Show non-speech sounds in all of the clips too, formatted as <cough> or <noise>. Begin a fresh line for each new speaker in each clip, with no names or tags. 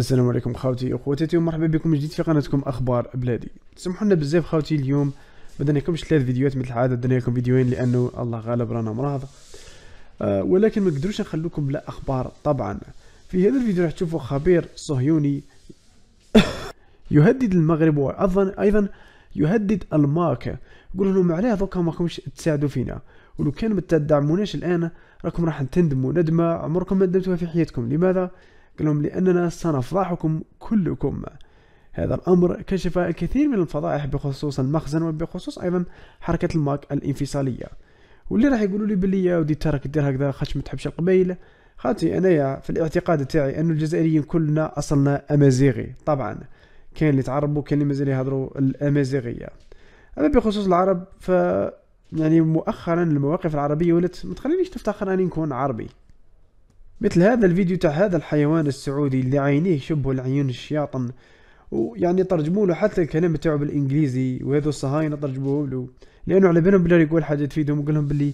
السلام عليكم خاوتي اخواتي ومرحبا بكم جديد في قناتكم اخبار بلادي سمحوا لنا بزاف خاوتي اليوم ما درناكمش ثلاث فيديوهات مثل العاده درنا لكم فيديوين لانه الله غالب رانا مراض أه ولكن ما نقدروش نخلوكم بلا اخبار طبعا في هذا الفيديو راح تشوفوا خبير صهيوني <coughs> يهدد المغرب وايضا ايضا يهدد الماك يقول لهم علاه دوكا ماكمش تساعدوا فينا ولو كان ما تدعموناش الان راكم راح تندموا ندمه عمركم ما ندمتوها في حياتكم لماذا قال لهم لأننا سنفضحكم كلكم هذا الأمر كشف الكثير من الفضائح بخصوص المخزن وبخصوص أيضا حركة الماك الانفصالية واللي راح يقولوا لي بلي يا ودي ترك دير هكذا خاطش ما تحبش القبيله خاطي انايا في الاعتقاد تاعي أن الجزائريين كلنا اصلنا امازيغي طبعا كاين اللي تعربوا كاين اللي مازال يهضروا الامازيغيه اما بخصوص العرب ف يعني مؤخرا المواقف العربيه ولات ما تخلينيش نفتخر اني نكون عربي مثل هذا الفيديو تاع هذا الحيوان السعودي اللي عينيه شبه العيون الشياطن ويعني ترجموا له حتى الكلام تاعو بالانجليزي وهذو الصهاينه ترجموه له لانه على بالهم بلي يقول حاجه تفيدهم وقال لهم بلي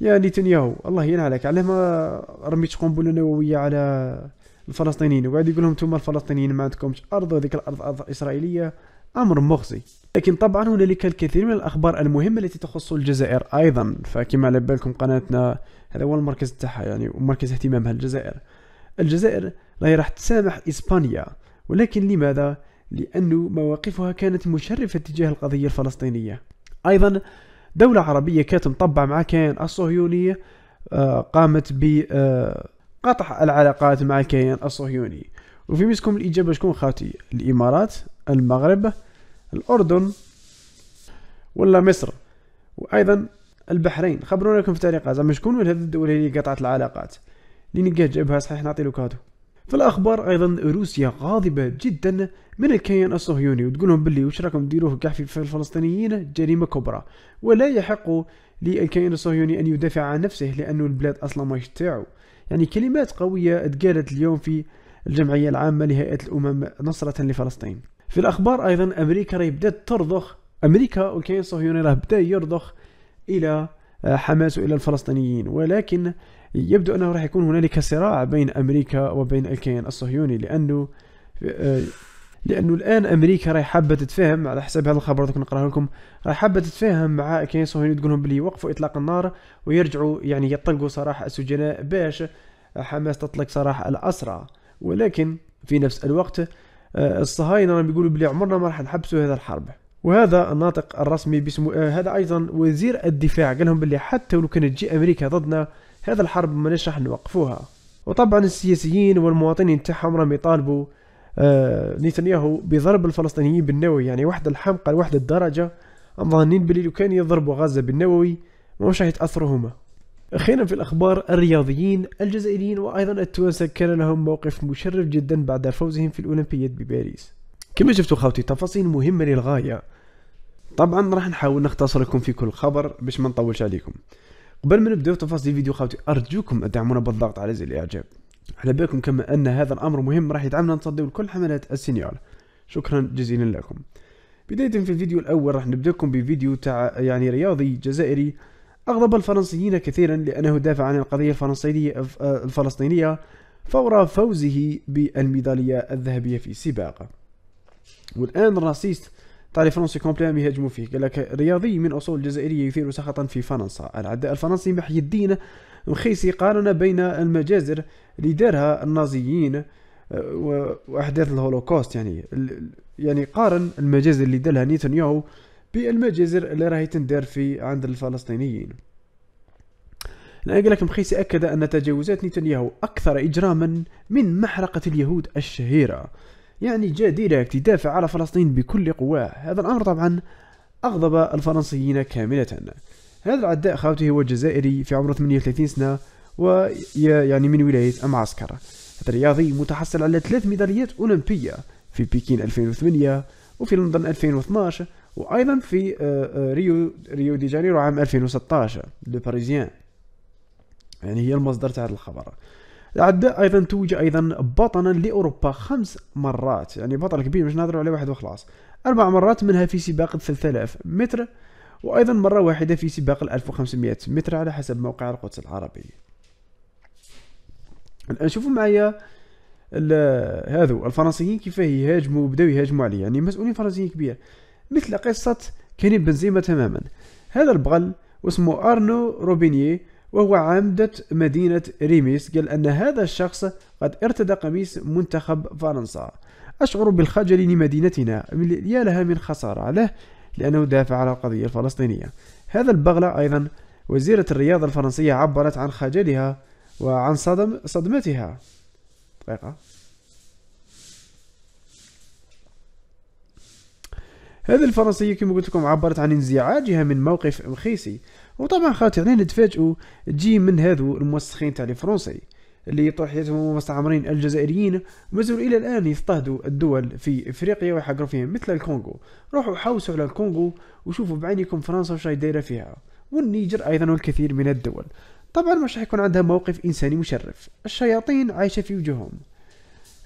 يا نتنياهو الله ينعلك علاه ما رميت قنبله نوويه على الفلسطينيين وقاعد يقول لهم انتم الفلسطينيين ما عندكمش ارض وهذيك الارض ارض اسرائيليه أمر مخزي لكن طبعا هنالك الكثير من الأخبار المهمة التي تخص الجزائر أيضا فكما على بالكم قناتنا هذا هو المركز تاعها يعني ومركز اهتمامها الجزائر الجزائر راهي راح تسامح إسبانيا ولكن لماذا؟ لأن مواقفها كانت مشرفة تجاه القضية الفلسطينية أيضا دولة عربية كانت مطبعة مع كيان الصهيوني آه، قامت بقطع آه، العلاقات مع الكيان الصهيوني وفي مسكم الإجابة شكون خاتي الإمارات المغرب الأردن ولا مصر وأيضا البحرين خبرونا لكم في التعليقات زعما شكون هذه الدول اللي قطعت العلاقات اللي نقاه جابها صحيح نعطي له كادو في الاخبار ايضا روسيا غاضبه جدا من الكيان الصهيوني وتقول لهم باللي واش راكم ديروه كاع في الفلسطينيين جريمه كبرى ولا يحق للكيان الصهيوني ان يدافع عن نفسه لانه البلاد اصلا ماهيش تاعو يعني كلمات قويه اتقالت اليوم في الجمعيه العامه لهيئه الامم نصره لفلسطين في الاخبار ايضا امريكا راهي بدات ترضخ امريكا والكيان الصهيوني راه بدا يرضخ الى آه، حماس والى الفلسطينيين ولكن يبدو انه راح يكون هنالك صراع بين امريكا وبين الكيان الصهيوني لانه آه، لانه الان امريكا راهي حابه تتفاهم على حسب هذا الخبر دوك نقراه لكم راهي حابه تتفاهم مع الكيان الصهيوني تقول لهم بلي يوقفوا اطلاق النار ويرجعوا يعني يطلقوا سراح السجناء باش حماس تطلق سراح الاسرى ولكن في نفس الوقت آه، الصهاينة راهم بيقولوا بلي عمرنا ما راح نحبسوا هذا الحرب وهذا الناطق الرسمي باسم آه، هذا ايضا وزير الدفاع قال لهم بلي حتى لو كانت تجي امريكا ضدنا هذا الحرب ماناش راح نوقفوها وطبعا السياسيين والمواطنين تاعهم راهم يطالبوا آه نتنياهو بضرب الفلسطينيين بالنووي يعني واحد الحمقى لواحد الدرجه ظانين بلي لو كان يضربوا غزه بالنووي مش راح يتاثروا هما أخيرا في الأخبار الرياضيين الجزائريين وأيضا التوانسة كان لهم موقف مشرف جدا بعد فوزهم في الأولمبياد بباريس كما شفتوا خاوتي تفاصيل مهمة للغاية طبعا راح نحاول نختصر لكم في كل خبر باش ما نطولش عليكم قبل ما نبداو تفاصيل الفيديو خاوتي أرجوكم أدعمونا بالضغط على زر الإعجاب على بالكم كما أن هذا الأمر مهم راح يدعمنا نصديو لكل حملات السينيال شكرا جزيلا لكم بداية في الفيديو الأول راح نبداكم بفيديو تاع يعني رياضي جزائري أغضب الفرنسيين كثيرا لأنه دافع عن القضية الفرنسية آه، الفلسطينية فور فوزه بالميدالية الذهبية في سباق والآن الراسيست تعرف فرنسي كومبليان كومبليام فيه قال لك رياضي من أصول جزائرية يثير سخطا في فرنسا العداء الفرنسي محي الدين مخيسي قارن بين المجازر اللي دارها النازيين آه، وأحداث الهولوكوست يعني يعني قارن المجازر اللي دارها نيتنياهو بالمجازر اللي راهي تندار في عند الفلسطينيين الآن قال لك مخيسي أكد أن تجاوزات نتنياهو أكثر إجراما من محرقة اليهود الشهيرة يعني جاء ديريكت يدافع على فلسطين بكل قواه هذا الأمر طبعا أغضب الفرنسيين كاملة هذا العداء خاوته هو الجزائري في عمره 38 سنة ويعني من ولاية أمعسكر هذا الرياضي متحصل على ثلاث ميداليات أولمبية في بكين 2008 وفي لندن 2012 وايضا في آه، آه، ريو ريو دي جانيرو عام 2016 لو باريزيان يعني هي المصدر تاع الخبر العداء ايضا توج ايضا بطلا لاوروبا خمس مرات يعني بطل كبير مش نهضروا على واحد وخلاص اربع مرات منها في سباق 3000 متر وايضا مره واحده في سباق 1500 متر على حسب موقع القدس العربي الان شوفوا معايا هذو الفرنسيين كيف يهاجموا بداو يهاجموا عليه يعني مسؤولين فرنسيين كبير مثل قصة كريم بنزيما تماما هذا البغل واسمه أرنو روبيني وهو عمدة مدينة ريميس قال أن هذا الشخص قد ارتدى قميص منتخب فرنسا أشعر بالخجل لمدينتنا يا لها من خسارة له لأنه دافع على القضية الفلسطينية هذا البغلة أيضا وزيرة الرياضة الفرنسية عبرت عن خجلها وعن صدم صدمتها دقيقة هذه الفرنسيه كما قلت لكم عبرت عن انزعاجها من موقف مخيسي وطبعا خاطرنا نتفاجئوا تجي من هذو الموسخين تاع الفرنسي اللي طرحتهم مستعمرين الجزائريين مازالوا الى الان يضطهدوا الدول في افريقيا ويحقروا فيهم مثل الكونغو روحوا حوسوا على الكونغو وشوفوا بعينكم فرنسا وش دايره فيها والنيجر ايضا والكثير من الدول طبعا مش راح يكون عندها موقف انساني مشرف الشياطين عايشه في وجوههم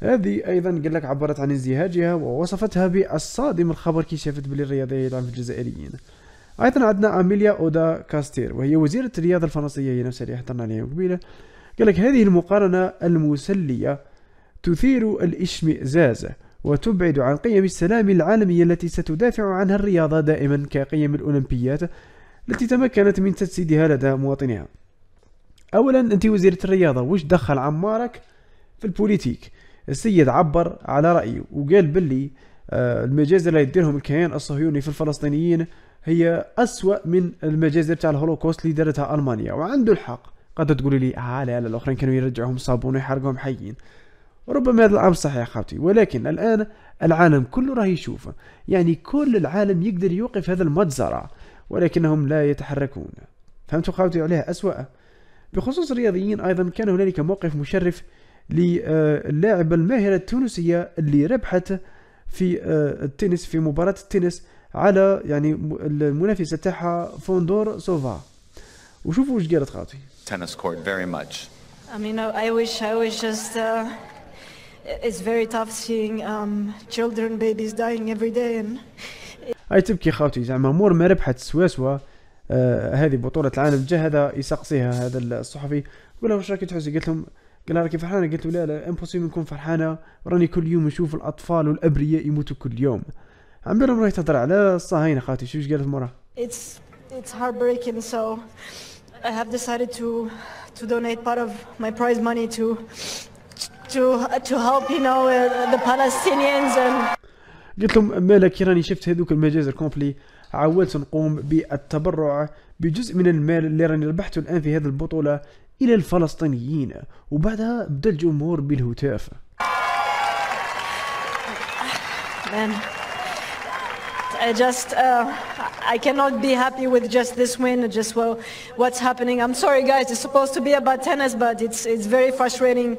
هذه ايضا قال لك عبرت عن ازدهاجها ووصفتها بالصادم الخبر كي شافت بلي الرياضه يلعب في الجزائريين ايضا عندنا اميليا اودا كاستير وهي وزيره الرياضه الفرنسيه هي نفسها اللي حضرنا عليها قبيله قال لك هذه المقارنه المسليه تثير الاشمئزاز وتبعد عن قيم السلام العالميه التي ستدافع عنها الرياضه دائما كقيم الاولمبيات التي تمكنت من تجسيدها لدى مواطنيها اولا انت وزيره الرياضه وش دخل عمارك في البوليتيك السيد عبر على رأيه وقال باللي آه، المجازر اللي يديرهم الكيان الصهيوني في الفلسطينيين هي أسوأ من المجازر تاع الهولوكوست اللي دارتها ألمانيا وعنده الحق قد تقولي لي آه لا لا الآخرين كانوا يرجعوهم صابون ويحرقهم حيين ربما هذا الأمر صحيح خاوتي ولكن الآن العالم كله راه يشوفه يعني كل العالم يقدر يوقف هذا المجزرة ولكنهم لا يتحركون فهمتوا خاوتي عليها أسوأ بخصوص الرياضيين أيضا كان هنالك موقف مشرف للاعبة الماهرة التونسية اللي ربحت في آه، التنس في مباراة التنس على يعني المنافسة تاعها فوندور سوفا وشوفوا واش قالت خاطي تنس كورت فيري ماتش I mean, I wish I wish just uh, it's very tough seeing um, children babies dying every day and اي تبكي خاوتي زعما مور ما ربحت سواسوا آه هذه بطولة العالم جا يسقسيها هذا الصحفي ولا واش راكي تحسي قلت لهم قال راكي فرحانه قلت له لا لا امبوسيبل نكون فرحانه راني كل يوم نشوف الاطفال والابرياء يموتوا كل يوم عم بالهم راهي تهضر على الصهاينه خالتي شو قالت مرة It's it's heartbreaking so I have decided to to donate part of my prize money to to to help you know uh, the Palestinians and قلت لهم مالك راني شفت هذوك المجازر كومبلي عاودت نقوم بالتبرع بجزء من المال اللي راني ربحته الان في هذه البطوله إلى الفلسطينيين وبعدها بدا الجمهور بالهتاف Man. I just, uh, I cannot be happy with just this win, just well, what's happening. I'm sorry guys, it's supposed to be about tennis, but it's, it's very frustrating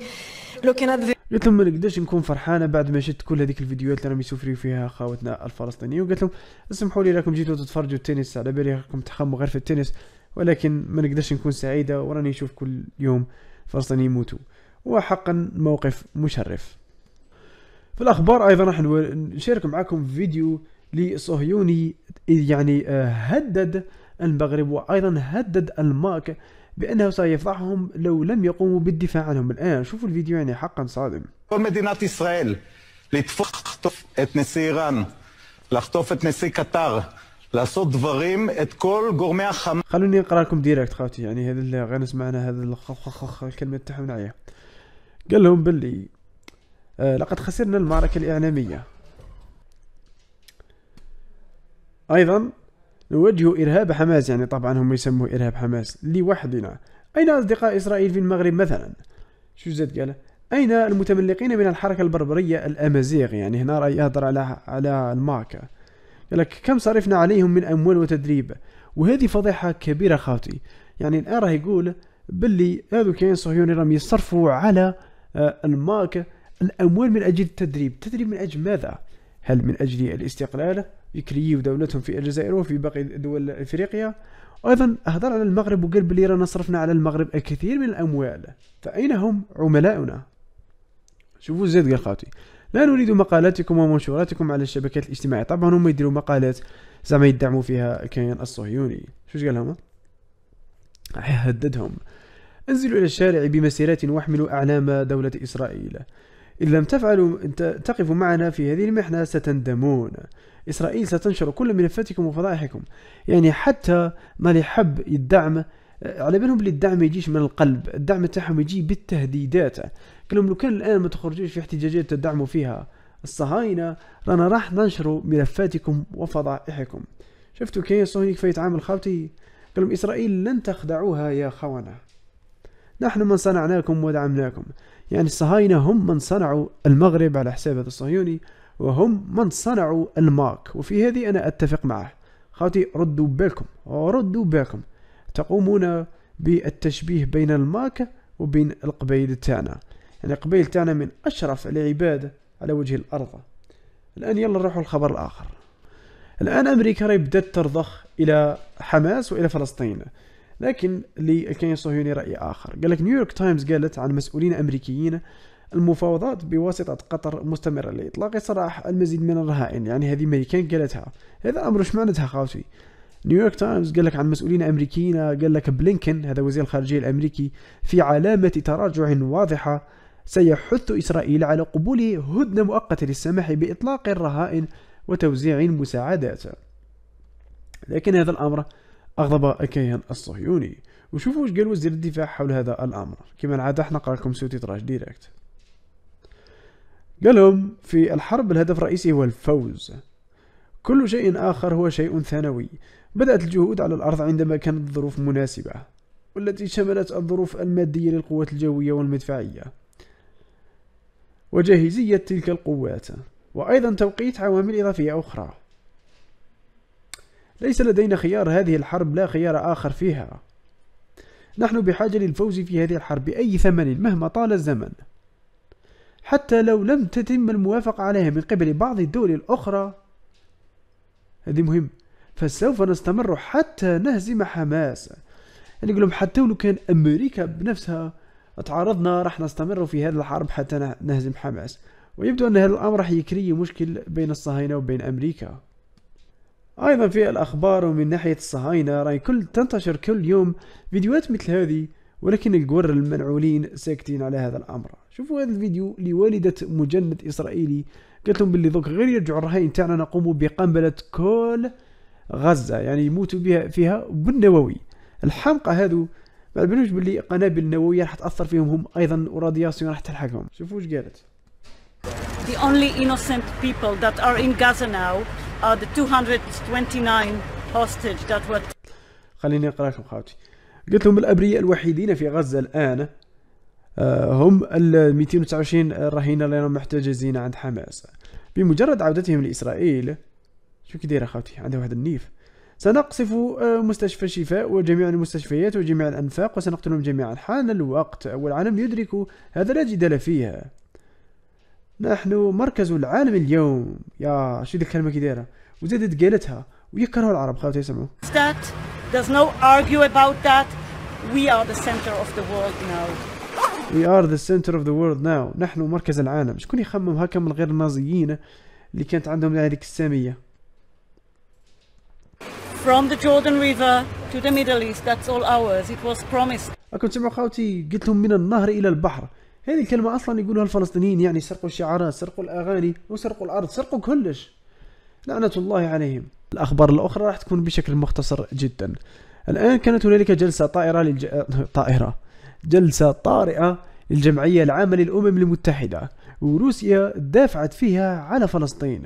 looking at the... قلت لهم ما نقدرش نكون فرحانه بعد ما شفت كل هذيك الفيديوهات اللي راهم يسوفريو فيها خاوتنا الفلسطينيين وقلت لهم اسمحوا لي راكم جيتوا تتفرجوا التنس على بالي راكم تخموا غير في التنس ولكن ما نقدرش نكون سعيدة وراني نشوف كل يوم فلسطينيين يموتوا وحقا موقف مشرف في الأخبار أيضا راح نشارك معكم فيديو لصهيوني يعني آه، هدد المغرب وأيضا هدد الماك بأنه سيفضحهم لو لم يقوموا بالدفاع عنهم الآن شوفوا الفيديو يعني حقا صادم مدينة إسرائيل لتخطف את إيران איראן, לחטוף את لاصوت דברים, ات كول غورمي החמאס. خلوني نقرا لكم ديريكت خاوتي يعني هذا اللي غير نسمعنا هذا الخخخخ الكلمه تاعهم نعيا قال لهم باللي آه لقد خسرنا المعركه الاعلاميه ايضا نوجه ارهاب حماس يعني طبعا هم يسموه ارهاب حماس لوحدنا اين اصدقاء اسرائيل في المغرب مثلا شو زاد قال اين المتملقين من الحركه البربريه الامازيغ يعني هنا راه يهضر على على الماركه لك كم صرفنا عليهم من أموال وتدريب وهذه فضيحة كبيرة خاوتي يعني الآن راه يقول باللي هذو كاين صهيوني راهم يصرفوا على آه، الماك الأموال من أجل التدريب التدريب من أجل ماذا؟ هل من أجل الاستقلال يكريو دولتهم في الجزائر وفي باقي دول افريقيا ايضا اهضر على المغرب وقال بلي رانا صرفنا على المغرب الكثير من الاموال فاين هم عملاؤنا شوفوا زيد قال خاوتي لا نريد مقالاتكم ومنشوراتكم على الشبكات الاجتماعية طبعا هم يديروا مقالات زعما يدعموا فيها الكيان الصهيوني شو قال لهم هددهم انزلوا الى الشارع بمسيرات واحملوا اعلام دولة اسرائيل إن لم تفعلوا تقفوا معنا في هذه المحنة ستندمون إسرائيل ستنشر كل ملفاتكم وفضائحكم يعني حتى ما يحب الدعم على بالهم بلي الدعم ما يجيش من القلب الدعم تاعهم يجي بالتهديدات قال لهم لو كان الان ما تخرجوش في احتجاجات تدعموا فيها الصهاينه رانا راح ننشروا ملفاتكم وفضائحكم شفتوا كي الصهيوني كيف يتعامل خاوتي قال لهم اسرائيل لن تخدعوها يا خونه نحن من صنعناكم ودعمناكم يعني الصهاينه هم من صنعوا المغرب على حساب هذا الصهيوني وهم من صنعوا الماك وفي هذه انا اتفق معه خاوتي ردوا بالكم ردوا بالكم تقومون بالتشبيه بين الماك وبين القبيل تاعنا يعني القبيل تاعنا من أشرف العباد على وجه الأرض الآن يلا نروحوا للخبر الآخر الآن أمريكا راهي بدات ترضخ إلى حماس وإلى فلسطين لكن للكيان الصهيوني رأي آخر قال لك نيويورك تايمز قالت عن مسؤولين أمريكيين المفاوضات بواسطة قطر مستمرة لإطلاق سراح المزيد من الرهائن يعني هذه أمريكان قالتها هذا أمر مش معناتها خاوتي نيويورك تايمز قال لك عن مسؤولين امريكيين قال لك بلينكن هذا وزير الخارجيه الامريكي في علامه تراجع واضحه سيحث اسرائيل على قبول هدنه مؤقته للسماح باطلاق الرهائن وتوزيع المساعدات لكن هذا الامر اغضب الكيان الصهيوني وشوفوا وش قال وزير الدفاع حول هذا الامر كما العاده نقرا لكم سوتيتراج ديريكت قالهم في الحرب الهدف الرئيسي هو الفوز كل شيء آخر هو شيء ثانوي بدأت الجهود على الأرض عندما كانت الظروف مناسبة والتي شملت الظروف المادية للقوات الجوية والمدفعية وجاهزية تلك القوات وأيضا توقيت عوامل إضافية أخرى ليس لدينا خيار هذه الحرب لا خيار آخر فيها نحن بحاجة للفوز في هذه الحرب بأي ثمن مهما طال الزمن حتى لو لم تتم الموافقة عليها من قبل بعض الدول الأخرى هذه مهم فسوف نستمر حتى نهزم حماس يعني لهم حتى ولو كان امريكا بنفسها تعرضنا راح نستمر في هذه الحرب حتى نهزم حماس ويبدو ان هذا الامر راح يكري مشكل بين الصهاينه وبين امريكا ايضا في الاخبار ومن ناحيه الصهاينه راي كل تنتشر كل يوم فيديوهات مثل هذه ولكن الجور المنعولين ساكتين على هذا الامر شوفوا هذا الفيديو لوالده مجند اسرائيلي قلت لهم باللي دوك غير يرجعوا الرهاين تاعنا نقوموا بقنبله كل غزه يعني يموتوا بها فيها بالنووي الحمقى هذو ما بالوش باللي قنابل نوويه راح تاثر فيهم هم ايضا ورادياسيون راح تلحقهم شوفوا واش قالت The only innocent people that are in Gaza now are the 229 hostage that were خليني اقرا لكم خاوتي قلت لهم الابرياء الوحيدين في غزه الان آه، هم ال 229 الرهينه اللي راهم محتجزين عند حماس بمجرد عودتهم لإسرائيل شو كي دايره أخوتي عندها واحد النيف سنقصف آه، مستشفى الشفاء وجميع المستشفيات وجميع الأنفاق وسنقتلهم جميعا حان الوقت والعالم يدرك هذا لا جدال فيها نحن مركز العالم اليوم يا شو ديك الكلمة كي دايرة وزادت قالتها ويكرهوا العرب خاوتي يسمعوا There's no argue about that. We are the center of the world now. We are the center of the world now نحن مركز العالم شكون يخمم هكا من غير النازيين اللي كانت عندهم هذيك السامية From the Jordan River to the Middle East that's all ours it was promised راكم تسمعوا خاوتي قلت لهم من النهر الى البحر هذه الكلمة اصلا يقولوها الفلسطينيين يعني سرقوا الشعارات سرقوا الاغاني وسرقوا الارض سرقوا كلش لعنة الله عليهم الاخبار الاخرى راح تكون بشكل مختصر جدا الان كانت هنالك جلسة طائرة للج... طائرة جلسة طارئة للجمعية العامة للأمم المتحدة وروسيا دافعت فيها على فلسطين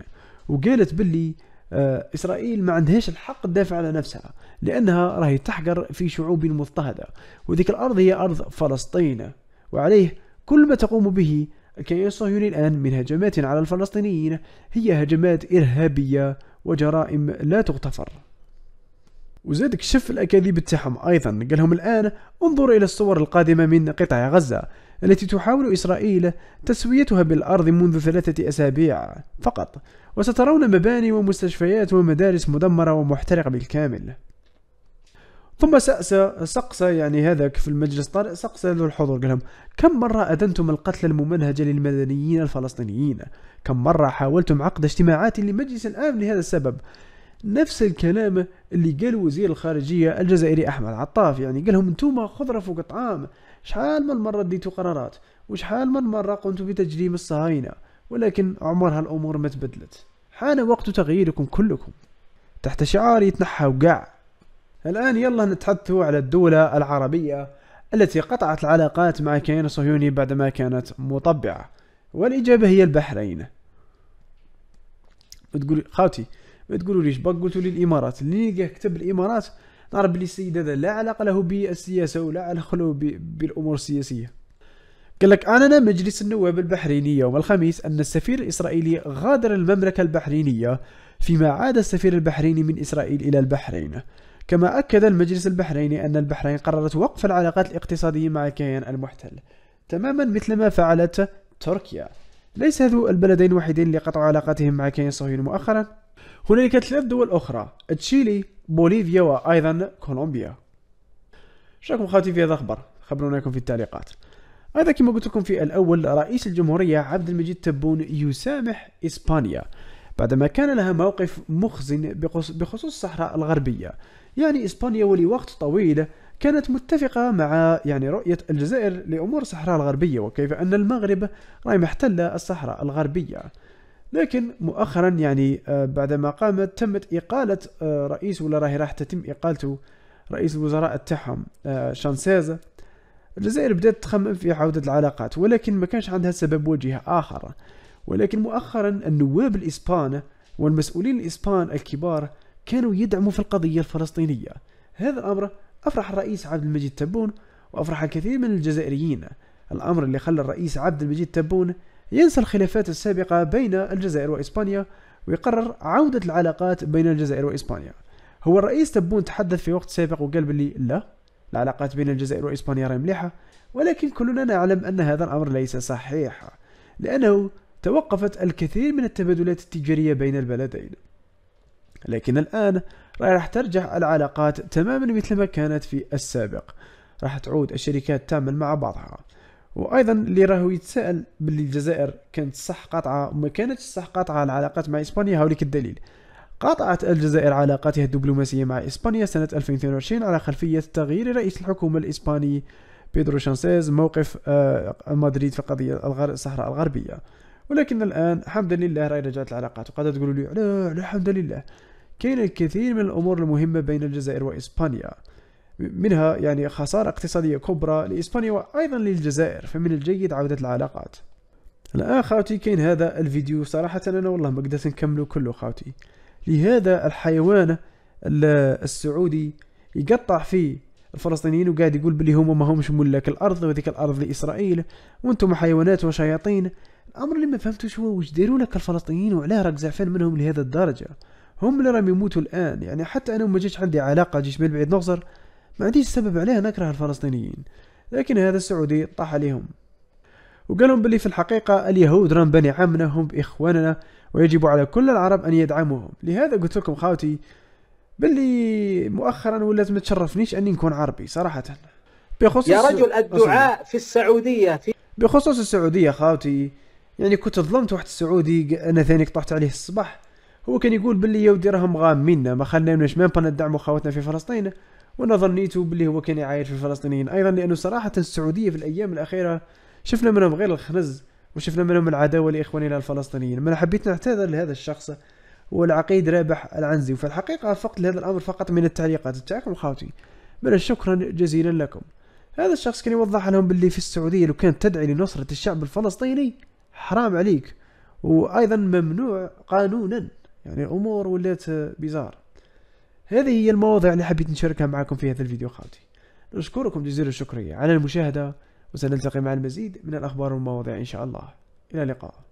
وقالت باللي آه، إسرائيل ما عندهاش الحق تدافع على نفسها لأنها راهي تحقر في شعوب مضطهدة وذيك الأرض هي أرض فلسطين وعليه كل ما تقوم به الكيان الصهيوني الآن من هجمات على الفلسطينيين هي هجمات إرهابية وجرائم لا تغتفر وزاد كشف الأكاذيب تاعهم أيضا قال لهم الآن انظروا إلى الصور القادمة من قطاع غزة التي تحاول إسرائيل تسويتها بالأرض منذ ثلاثة أسابيع فقط وسترون مباني ومستشفيات ومدارس مدمرة ومحترقة بالكامل ثم سأس سقس يعني هذاك في المجلس طارئ سقس ذو الحضور قال كم مرة أذنتم القتل الممنهج للمدنيين الفلسطينيين؟ كم مرة حاولتم عقد اجتماعات لمجلس الأمن لهذا السبب؟ نفس الكلام اللي قال وزير الخارجية الجزائري أحمد عطاف يعني قال لهم خضرة فوق طعام شحال من مرة ديتوا قرارات وشحال من مرة قمتوا بتجريم الصهاينة ولكن عمرها الأمور ما تبدلت حان وقت تغييركم كلكم تحت شعار يتنحى وقع الآن يلا نتحدث على الدولة العربية التي قطعت العلاقات مع كيان صهيوني بعدما كانت مطبعة والإجابة هي البحرين تقول خاوتي ما تقولوليش باك قلتوا لي الامارات اللي لقاه كتب الامارات نعرف بلي السيد هذا لا علاقه له بالسياسه ولا علاقه له بالامور السياسيه قال لك أعلن مجلس النواب البحريني يوم الخميس أن السفير الإسرائيلي غادر المملكة البحرينية فيما عاد السفير البحريني من إسرائيل إلى البحرين كما أكد المجلس البحريني أن البحرين قررت وقف العلاقات الاقتصادية مع الكيان المحتل تماما مثل ما فعلت تركيا ليس هذو البلدين الوحيدين اللي قطعوا علاقاتهم مع كيان صهيوني مؤخرا هنالك ثلاث دول أخرى تشيلي بوليفيا وأيضا كولومبيا شكم خاوتي في هذا الخبر خبروناكم في التعليقات أيضا كما قلت لكم في الأول رئيس الجمهورية عبد المجيد تبون يسامح إسبانيا بعدما كان لها موقف مخزن بخصوص الصحراء الغربية يعني إسبانيا ولوقت طويل كانت متفقة مع يعني رؤية الجزائر لأمور الصحراء الغربية وكيف أن المغرب راهي محتلة الصحراء الغربية لكن مؤخرا يعني آه، بعدما قامت تمت إقالة آه، رئيس ولا راهي راح تتم إقالته رئيس الوزراء تاعهم آه، شانسيز الجزائر بدأت تخمم في عودة العلاقات ولكن ما كانش عندها سبب وجهة آخر ولكن مؤخرا النواب الإسبان والمسؤولين الإسبان الكبار كانوا يدعموا في القضية الفلسطينية هذا الأمر أفرح الرئيس عبد المجيد تبون وأفرح الكثير من الجزائريين الأمر اللي خلى الرئيس عبد المجيد تبون ينسى الخلافات السابقة بين الجزائر وإسبانيا ويقرر عودة العلاقات بين الجزائر وإسبانيا هو الرئيس تبون تحدث في وقت سابق وقال بلي لا العلاقات بين الجزائر وإسبانيا راهي مليحة ولكن كلنا نعلم أن هذا الأمر ليس صحيح لأنه توقفت الكثير من التبادلات التجارية بين البلدين لكن الآن راح ترجع العلاقات تماما مثل ما كانت في السابق راح تعود الشركات تعمل مع بعضها وايضا اللي راهو يتساءل باللي الجزائر كانت صح قاطعه وما كانتش صح قاطعه العلاقات مع اسبانيا هاوليك الدليل قاطعت الجزائر علاقاتها الدبلوماسيه مع اسبانيا سنه 2022 على خلفيه تغيير رئيس الحكومه الاسباني بيدرو شانسيز موقف آه، مدريد في قضيه الصحراء الغربيه ولكن الان حمدا لله راهي رجعت العلاقات وقد تقولوا لي لا الحمد لله كاين الكثير من الامور المهمه بين الجزائر واسبانيا منها يعني خسارة اقتصادية كبرى لإسبانيا وأيضا للجزائر فمن الجيد عودة العلاقات الآن خاوتي كاين هذا الفيديو صراحة أنا والله ما قدرت نكمله كله خاوتي لهذا الحيوان السعودي يقطع فيه الفلسطينيين وقاعد يقول بلي هما ما همش ملاك الارض وذيك الارض لاسرائيل وانتم حيوانات وشياطين الامر اللي ما فهمتوش هو واش داروا لك الفلسطينيين وعلاه راك زعفان منهم لهذا الدرجه هم اللي راهم يموتوا الان يعني حتى انا ما جيتش عندي علاقه جيش من بعيد نغزر ما عنديش سبب عليه نكره الفلسطينيين لكن هذا السعودي طاح عليهم وقالهم بلي في الحقيقة اليهود بني عمنا هم بإخواننا ويجب على كل العرب أن يدعموهم لهذا قلت لكم خاوتي بلي مؤخرا ولات ما تشرفنيش أني نكون عربي صراحة
بخصوص يا رجل الدعاء
في السعودية في بخصوص السعودية خاوتي يعني كنت ظلمت واحد السعودي أنا ثاني قطعت عليه الصباح هو كان يقول بلي يودي راهم غامين ما خليناش ما ندعموا خواتنا في فلسطين وانا ظنيته باللي هو كان يعاير في الفلسطينيين ايضا لانه صراحه السعوديه في الايام الاخيره شفنا منهم غير الخنز وشفنا منهم العداوه لاخواننا الفلسطينيين ما حبيت نعتذر لهذا الشخص والعقيد رابح العنزي وفي الحقيقه فقت لهذا الامر فقط من التعليقات تاعكم خاوتي بل شكرا جزيلا لكم هذا الشخص كان يوضح لهم باللي في السعوديه لو كانت تدعي لنصره الشعب الفلسطيني حرام عليك وايضا ممنوع قانونا يعني الامور ولات بيزار هذه هي المواضيع اللي حبيت نشاركها معكم في هذا الفيديو خالتي نشكركم جزيل الشكرية على المشاهدة وسنلتقي مع المزيد من الأخبار والمواضيع إن شاء الله إلى اللقاء